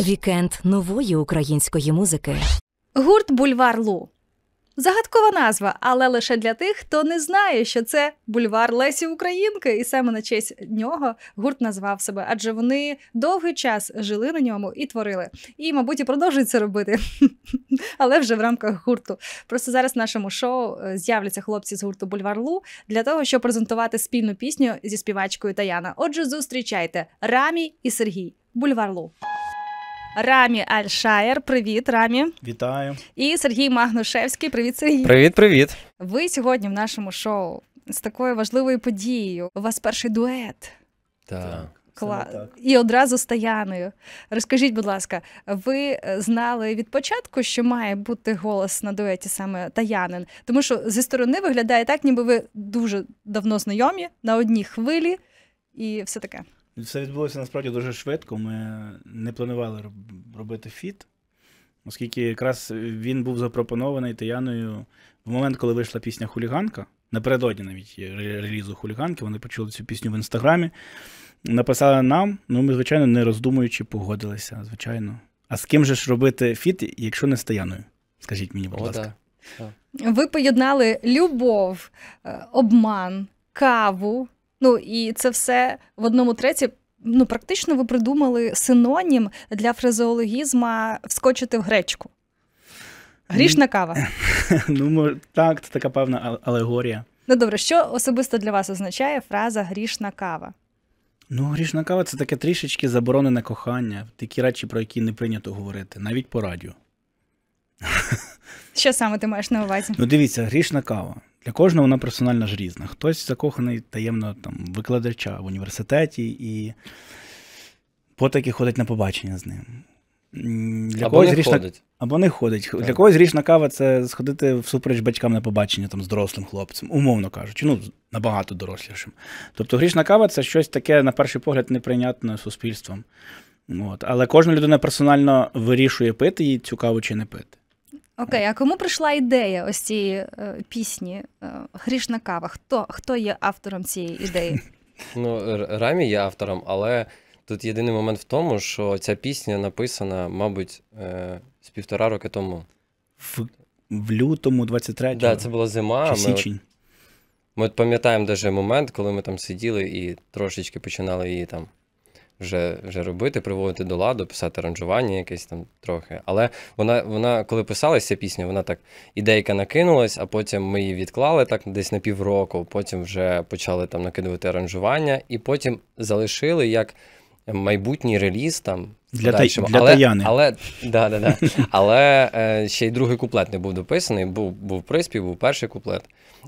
Вікенд нової української музики. Гурт Бульвар Лу Загадкова назва, але лише для тих, хто не знає, що це бульвар Лесі Українки, і саме на честь нього гурт назвав себе, адже вони довгий час жили на ньому і творили. І, мабуть, і продовжують це робити, але вже в рамках гурту. Просто зараз в нашому шоу е, з'являться хлопці з гурту Бульвар Лу для того, щоб презентувати спільну пісню зі співачкою Таяна. Отже, зустрічайте Рамі і Сергій Бульвар Лу. Рамі Альшаєр. Привіт, Рамі. Вітаю. І Сергій Магнушевський. Привіт, Сергій. Привіт, привіт. Ви сьогодні в нашому шоу з такою важливою подією. У вас перший дует. Так. Кла... так. І одразу з Таяною. Розкажіть, будь ласка, ви е, знали від початку, що має бути голос на дуеті саме Таянин? Тому що зі сторони виглядає так, ніби ви дуже давно знайомі на одній хвилі і все таке. Все відбулося насправді дуже швидко. Ми не планували робити фіт, оскільки якраз він був запропонований Тияною в момент, коли вийшла пісня Хуліганка. Напередодні навіть релізу хуліганки, вони почули цю пісню в інстаграмі. Написали нам, ну ми, звичайно, не роздумуючи, погодилися, звичайно. А з ким же ж робити фіт, якщо не з Таяною? Скажіть мені, будь О, ласка. Да. Ви поєднали любов, е, обман, каву, Ну і це все в одному треці. Ну, практично ви придумали синонім для фразеологізма вскочити в гречку. Грішна кава. Ну, так, це така певна алегорія. Ну добре, що особисто для вас означає фраза грішна кава? Ну, грішна кава це таке трішечки заборонене кохання, такі речі, про які не прийнято говорити, навіть по радіо. Що саме ти маєш на увазі? Ну, дивіться, грішна кава. Для кожного вона персонально ж різна. Хтось закоханий таємно там викладача в університеті і потаки ходить на побачення з ним. Для Або когось не річна... ходить. Або не ходить. Так. Для когось грішна кава це сходити всупереч батькам на побачення там, з дорослим хлопцем, умовно кажучи, ну, набагато дорослішим. Тобто грішна кава це щось таке, на перший погляд, неприйнятне суспільством. От. Але кожна людина персонально вирішує пити їй цю каву чи не пити. Окей, а кому прийшла ідея ось цієї е, пісні е, Грішна кава? Хто хто є автором цієї ідеї? Ну, Рамі є автором, але тут єдиний момент в тому, що ця пісня написана, мабуть, е, з півтора роки тому. В, в лютому 23-го? Да, це була зима. Чи Ми, ми пам'ятаємо даже момент, коли ми там сиділи і трошечки починали її там вже вже робити, приводити до ладу, писати аранжування якесь там трохи. Але вона, вона коли писалася пісня, вона так ідейка накинулась, а потім ми її відклали так десь на півроку, потім вже почали там накидувати аранжування, і потім залишили як. Майбутній реліз там для та, для але, Таяни. але да, да, да. але е, ще й другий куплет не був дописаний, був був приспів, був перший куплет.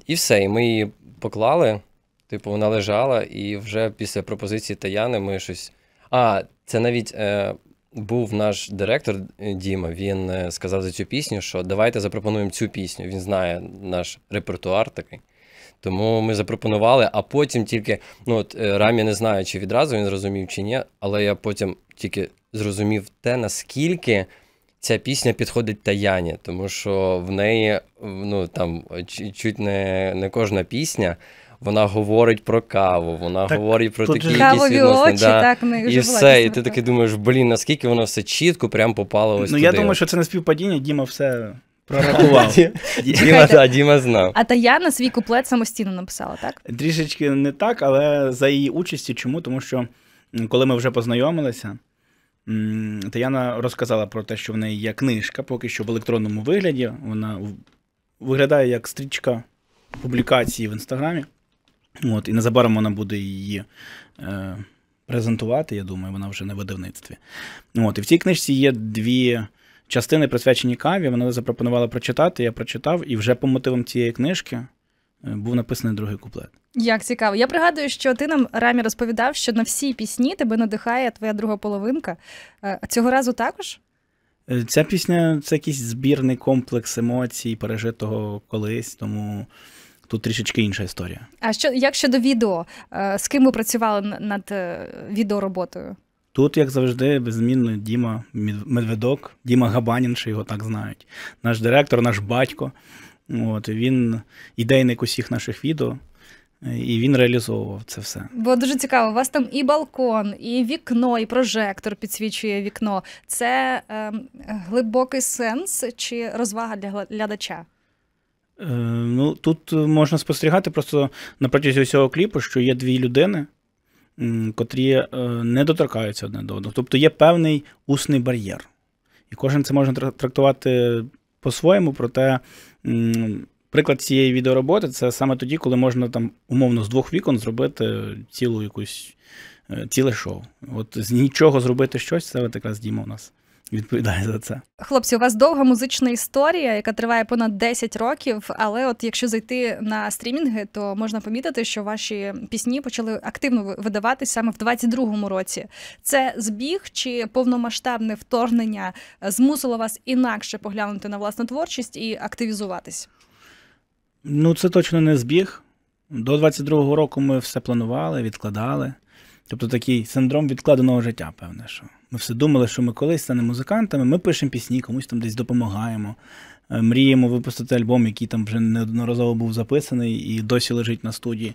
І все. І ми її поклали, типу, вона лежала, і вже після пропозиції Таяни ми щось а, це навіть е, був наш директор е, Діма. Він е, сказав за цю пісню, що давайте запропонуємо цю пісню. Він знає наш репертуар такий. Тому ми запропонували, а потім тільки ну от е, Рамі не знаю, чи відразу він зрозумів, чи ні, але я потім тільки зрозумів те, наскільки ця пісня підходить Таяні, тому що в неї ну там чуть не не кожна пісня вона говорить про каву, вона так, говорить про такі якісь відносини. Да. Так, ми вже і все, і ти таки думаєш, блін, наскільки воно все чітко, прям попало ну, ось. Ну туди. я думаю, що це не співпадіння, Діма все. Прорахував. Діма, та, Діма знав. А Таяна свій куплет самостійно написала, так? Трішечки не так, але за її участі. Чому? Тому що коли ми вже познайомилися, Таяна розказала про те, що в неї є книжка, поки що в електронному вигляді. Вона виглядає як стрічка публікації в інстаграмі. От, І незабаром вона буде її е, презентувати, я думаю, вона вже на видавництві. От, І в цій книжці є дві частини, присвячені каві. Вона запропонувала прочитати, я прочитав, і вже по мотивам цієї книжки. Е, був написаний другий куплет. Як цікаво. Я пригадую, що ти нам рамі розповідав, що на всі пісні тебе надихає твоя друга половинка. Е, цього разу також? Е, ця пісня це якийсь збірний комплекс емоцій, пережитого колись. Тому тут трішечки інша історія. А що як щодо відео? Е, з ким ви працювали над е, відеороботою? Тут, як завжди, безмінно Діма Медведок, Діма Габанін, що його так знають. Наш директор, наш батько. От, Він ідейник усіх наших відео. Е, і він реалізовував це все. Бо дуже цікаво. У вас там і балкон, і вікно, і прожектор підсвічує вікно. Це е, глибокий сенс чи розвага для глядача? Е, ну, Тут е, можна спостерігати просто на протязі усього кліпу, що є дві людини, котрі е, не доторкаються одне до одного. Тобто є певний усний бар'єр. І кожен це можна трактувати по-своєму, проте приклад цієї відеороботи це саме тоді, коли можна там умовно з двох вікон зробити цілу якусь ціле шоу. От з нічого зробити щось, це от якраз Діма у нас відповідає за це. Хлопці, у вас довга музична історія, яка триває понад 10 років. Але от якщо зайти на стрімінги, то можна помітити, що ваші пісні почали активно видаватися саме в 22-му році. Це збіг чи повномасштабне вторгнення змусило вас інакше поглянути на власну творчість і активізуватись? Ну, це точно не збіг. До 22-го року ми все планували, відкладали. Тобто такий синдром відкладеного життя, певне, що. Ми все думали, що ми колись станемо музикантами. Ми пишемо пісні, комусь там десь допомагаємо. Е, мріємо випустити альбом, який там вже неодноразово був записаний і досі лежить на студії.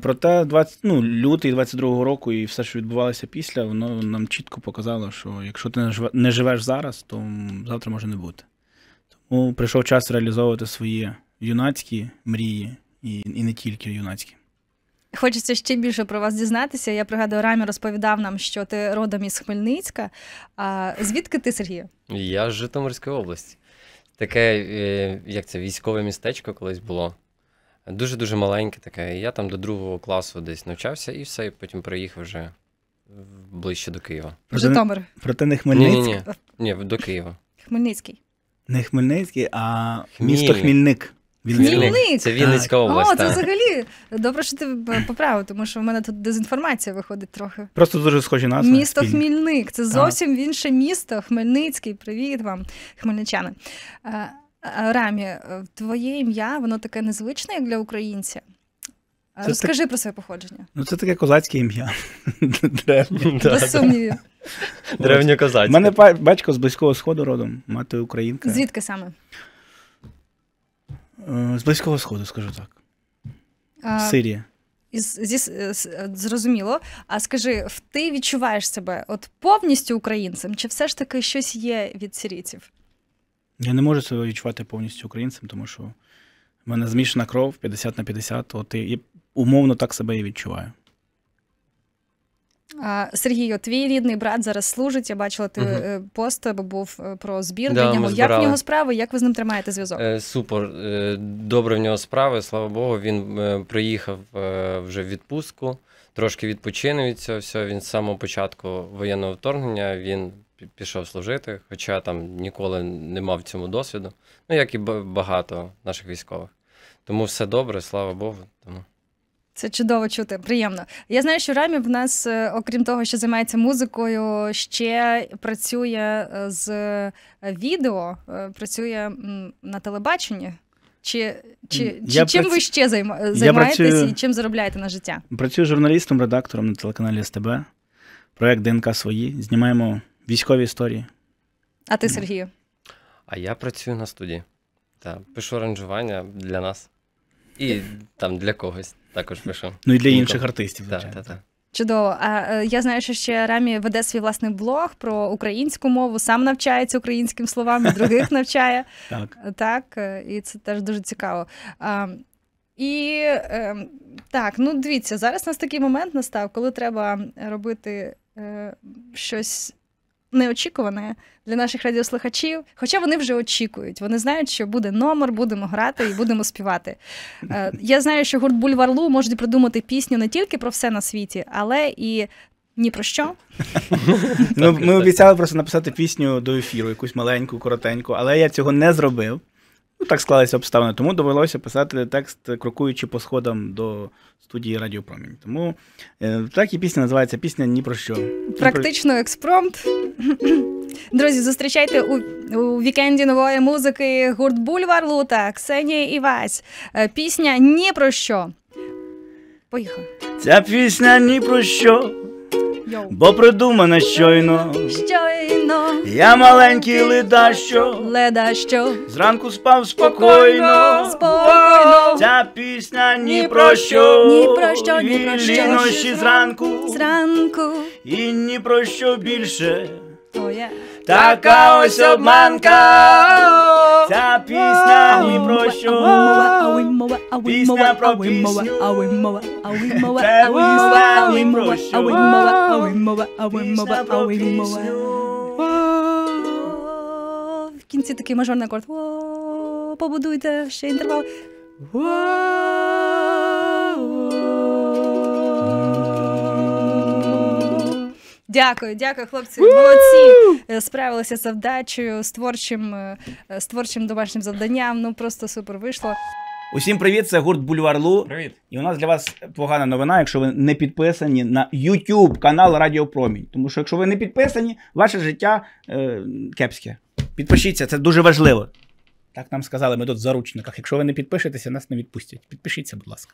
Проте 20, ну, лютий 22-го року і все, що відбувалося після, воно нам чітко показало, що якщо ти не живеш зараз, то завтра може не бути. Тому прийшов час реалізовувати свої юнацькі мрії і, і не тільки юнацькі. Хочеться ще більше про вас дізнатися. Я пригадую, Рамі розповідав нам, що ти родом із Хмельницька. А Звідки ти, Сергію? Я з Житомирської області. Таке, е, як це, військове містечко колись було. Дуже-дуже маленьке таке. Я там до другого класу десь навчався і все, і потім приїхав вже ближче до Києва. Житомир. Проте не Хмельницький? Ні, ні, ні. ні до Києва. Хмельницький. Не Хмельницький, а місто Хмільник. Вінник. Це Вінницька область. О, це взагалі добре, що ти поправив, тому що в мене тут дезінформація виходить трохи. Просто дуже схожі назви. Місто спільні. Хмільник. Це зовсім ага. інше місто. Хмельницький, привіт вам, хмельничани. Е, е, Рамі, е, твоє ім'я, воно таке незвичне, як для українця. Це Розкажи так... про своє походження. Ну, це таке козацьке ім'я. Древнє. Древнє козацьке. У мене батько з близького сходу родом, мати українка. Звідки саме? Е, з Близького Сходу, скажу так. А... Сирія. Зі, е, е, зрозуміло. А скажи, ти відчуваєш себе от повністю українцем, чи все ж таки щось є від сирійців? Я не можу себе відчувати повністю українцем, тому що в мене змішана кров 50 на 50, от і умовно так себе і відчуваю. Сергій, о твій рідний брат зараз служить. Я бачила ти угу. пост, бо був е, про збір да, для нього. Як в нього справи? Як ви з ним тримаєте зв'язок? Е, Супер, е, добре в нього справи. Слава Богу, він приїхав вже в відпустку, трошки відпочинув від Він з самого початку воєнного вторгнення він пішов служити, хоча там ніколи не мав цьому досвіду. Ну як і багато наших військових. Тому все добре, слава Богу. Тому. Це чудово чути, приємно. Я знаю, що Рамі в нас, е, окрім того, що займається музикою, ще працює е, з е, відео, працює на телебаченні. Чи чи, чи чим прац... ви ще займаєтесь працю... і чим заробляєте на життя? Працюю журналістом, редактором на телеканалі СТБ. Проект ДНК свої. Знімаємо військові історії. А ти, Сергію? А я працюю на студії. Та пишу аранжування для нас. І там для когось також пишу. Ну і для інших артистів. Так, так, так. Чудово. А е, я знаю, що ще Рамі веде свій власний блог про українську мову, сам навчається українським словам, других навчає. Так. Е, так, е, і це теж дуже цікаво. І так, ну дивіться, зараз у нас такий момент настав, коли треба робити щось неочікуване для наших радіослухачів. Хоча вони вже очікують, вони знають, що буде номер, будемо грати і будемо співати. Е, я знаю, що гурт Бульварлу можуть придумати пісню не тільки про все на світі, але і. Ні про що. Ну, Ми обіцяли просто написати пісню до ефіру, якусь маленьку, коротеньку, але я цього не зробив. Ну, так склалися обставини, тому довелося писати текст, крокуючи по сходам до студії Радіопромінь. Тому е, так і пісня називається Пісня ні про що. Практично експромт. Друзі, зустрічайте у, у вікенді нової музики гурт Бульвар Лута, Ксенія Івась. Е, пісня ні про що. Поїхали. Ця пісня ні про що, Йоу. бо придумана щойно. Щойно. Я маленький ледащо, ледащо, зранку спав спокійно, спокійно. Ця пісня ні про що, ні про що, ні про що. І ночі зранку, зранку. І ні про що більше. Така ось обманка, ця пісня ні про що, пісня про пісню, це пісня ні про що, пісня про пісню кінці такий мажорний акорд. Побудуйте ще інтервал. Дякую, дякую, хлопці. Молодці е, справилися з завдачею, з творчим, е, з творчим домашнім завданням. Ну просто супер вийшло. Усім привіт, це гурт Бульвар Лу. Привіт. І у нас для вас погана новина, якщо ви не підписані на YouTube канал Радіо Промінь. Тому що якщо ви не підписані, ваше життя е, кепське. Підпишіться, це дуже важливо. Так нам сказали, ми тут в заручниках. Якщо ви не підпишетеся, нас не відпустять. Підпишіться, будь ласка.